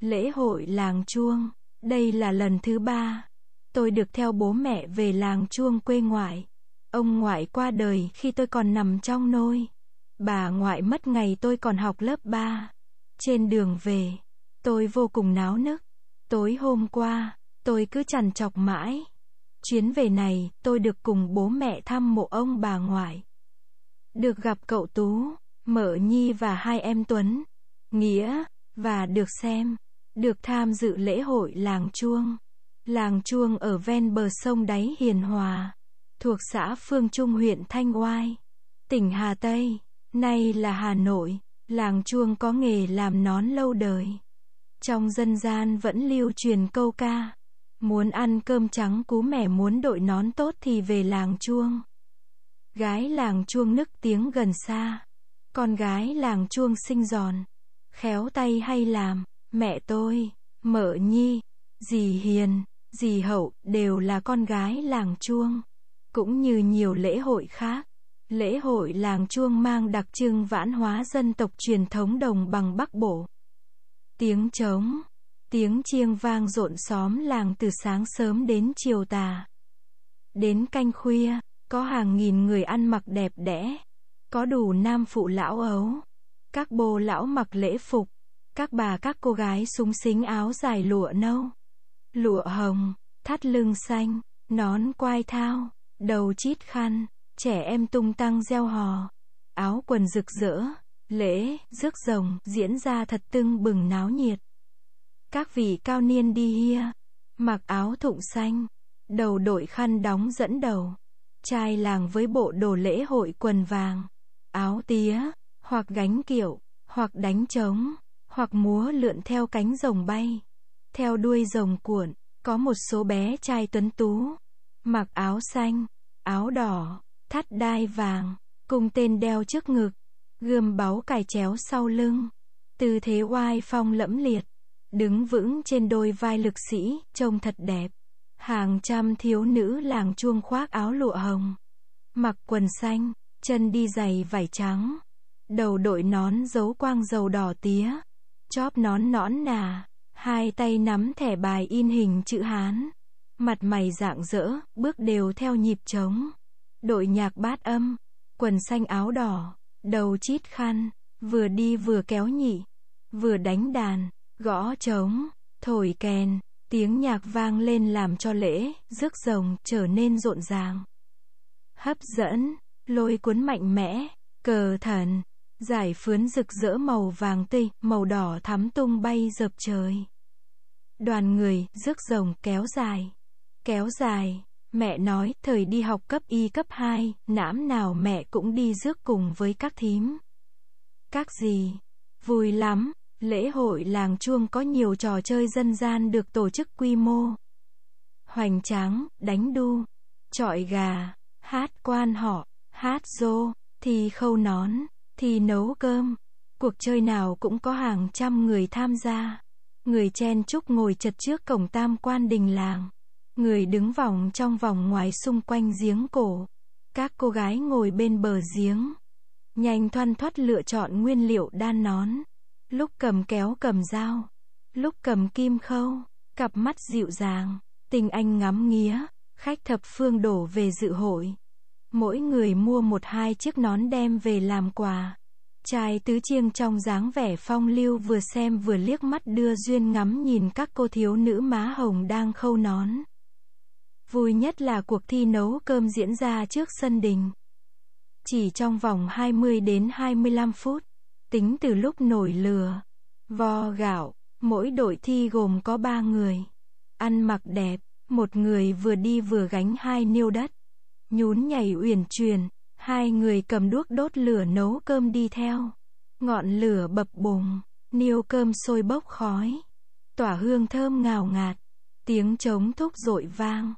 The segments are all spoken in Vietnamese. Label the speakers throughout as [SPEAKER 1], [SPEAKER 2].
[SPEAKER 1] Lễ hội làng chuông, đây là lần thứ ba. Tôi được theo bố mẹ về làng chuông quê ngoại. Ông ngoại qua đời khi tôi còn nằm trong nôi. Bà ngoại mất ngày tôi còn học lớp ba Trên đường về, tôi vô cùng náo nức. Tối hôm qua, tôi cứ chằn chọc mãi. Chuyến về này, tôi được cùng bố mẹ thăm mộ ông bà ngoại. Được gặp cậu Tú, Mở Nhi và hai em Tuấn. Nghĩa, và được xem, được tham dự lễ hội làng chuông. Làng chuông ở ven bờ sông đáy Hiền Hòa, thuộc xã Phương Trung huyện Thanh Oai, tỉnh Hà Tây, nay là Hà Nội. Làng chuông có nghề làm nón lâu đời. Trong dân gian vẫn lưu truyền câu ca: Muốn ăn cơm trắng cú mẻ muốn đội nón tốt thì về làng chuông. Gái làng chuông nức tiếng gần xa, con gái làng chuông xinh giòn khéo tay hay làm, mẹ tôi, mở nhi, dì hiền, dì hậu đều là con gái làng chuông, cũng như nhiều lễ hội khác. Lễ hội làng chuông mang đặc trưng vãn hóa dân tộc truyền thống đồng bằng Bắc Bộ. Tiếng trống, tiếng chiêng vang rộn xóm làng từ sáng sớm đến chiều tà. Đến canh khuya, có hàng nghìn người ăn mặc đẹp đẽ, có đủ nam phụ lão ấu, các bồ lão mặc lễ phục, các bà các cô gái súng xính áo dài lụa nâu, lụa hồng, thắt lưng xanh, nón quai thao, đầu chít khăn, trẻ em tung tăng gieo hò, áo quần rực rỡ, lễ, rước rồng diễn ra thật tưng bừng náo nhiệt. Các vị cao niên đi hia, mặc áo thụng xanh, đầu đội khăn đóng dẫn đầu, trai làng với bộ đồ lễ hội quần vàng, áo tía, hoặc gánh kiệu, hoặc đánh trống, hoặc múa lượn theo cánh rồng bay. Theo đuôi rồng cuộn, có một số bé trai tuấn tú, mặc áo xanh, áo đỏ, thắt đai vàng, cùng tên đeo trước ngực, gươm báu cài chéo sau lưng, tư thế oai phong lẫm liệt, đứng vững trên đôi vai lực sĩ, trông thật đẹp. Hàng trăm thiếu nữ làng chuông khoác áo lụa hồng, mặc quần xanh, chân đi giày vải trắng, đầu đội nón giấu quang dầu đỏ tía, chóp nón nõn nà, hai tay nắm thẻ bài in hình chữ Hán, mặt mày rạng rỡ, bước đều theo nhịp trống, đội nhạc bát âm, quần xanh áo đỏ, đầu chít khăn, vừa đi vừa kéo nhị, vừa đánh đàn, gõ trống, thổi kèn, tiếng nhạc vang lên làm cho lễ, rước rồng trở nên rộn ràng. Hấp dẫn, lôi cuốn mạnh mẽ, cờ thần, Giải phướn rực rỡ màu vàng tây, màu đỏ thắm tung bay dập trời. Đoàn người, rước rồng kéo dài. Kéo dài, mẹ nói, thời đi học cấp y cấp 2, nãm nào mẹ cũng đi rước cùng với các thím. Các gì? Vui lắm, lễ hội làng chuông có nhiều trò chơi dân gian được tổ chức quy mô. Hoành tráng, đánh đu, trọi gà, hát quan họ, hát rô thi khâu nón thì nấu cơm. Cuộc chơi nào cũng có hàng trăm người tham gia. Người chen chúc ngồi chật trước cổng tam quan đình làng. Người đứng vòng trong vòng ngoài xung quanh giếng cổ. Các cô gái ngồi bên bờ giếng. Nhanh thoăn thoắt lựa chọn nguyên liệu đan nón. Lúc cầm kéo cầm dao. Lúc cầm kim khâu. Cặp mắt dịu dàng. Tình anh ngắm nghía. Khách thập phương đổ về dự hội. Mỗi người mua một hai chiếc nón đem về làm quà. Trai tứ chiêng trong dáng vẻ phong lưu vừa xem vừa liếc mắt đưa duyên ngắm nhìn các cô thiếu nữ má hồng đang khâu nón. Vui nhất là cuộc thi nấu cơm diễn ra trước sân đình. Chỉ trong vòng 20 đến 25 phút, tính từ lúc nổi lửa, vo gạo, mỗi đội thi gồm có 3 người. Ăn mặc đẹp, một người vừa đi vừa gánh hai niêu đất nhún nhảy uyển chuyển, hai người cầm đuốc đốt lửa nấu cơm đi theo. Ngọn lửa bập bùng, niêu cơm sôi bốc khói, tỏa hương thơm ngào ngạt, tiếng trống thúc dội vang,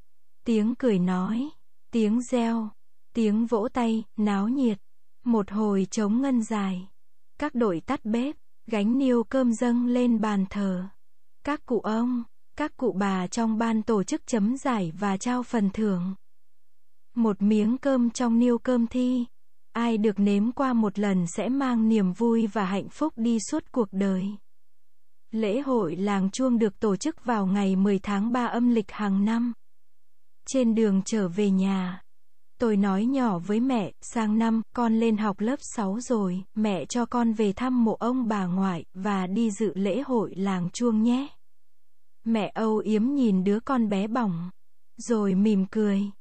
[SPEAKER 1] tiếng cười nói, tiếng reo, tiếng vỗ tay, náo nhiệt. Một hồi trống ngân dài, các đội tắt bếp, gánh niêu cơm dâng lên bàn thờ. Các cụ ông, các cụ bà trong ban tổ chức chấm giải và trao phần thưởng. Một miếng cơm trong niêu cơm thi, ai được nếm qua một lần sẽ mang niềm vui và hạnh phúc đi suốt cuộc đời. Lễ hội làng chuông được tổ chức vào ngày 10 tháng 3 âm lịch hàng năm. Trên đường trở về nhà, tôi nói nhỏ với mẹ, sang năm con lên học lớp 6 rồi, mẹ cho con về thăm mộ ông bà ngoại và đi dự lễ hội làng chuông nhé. Mẹ Âu Yếm nhìn đứa con bé bỏng, rồi mỉm cười.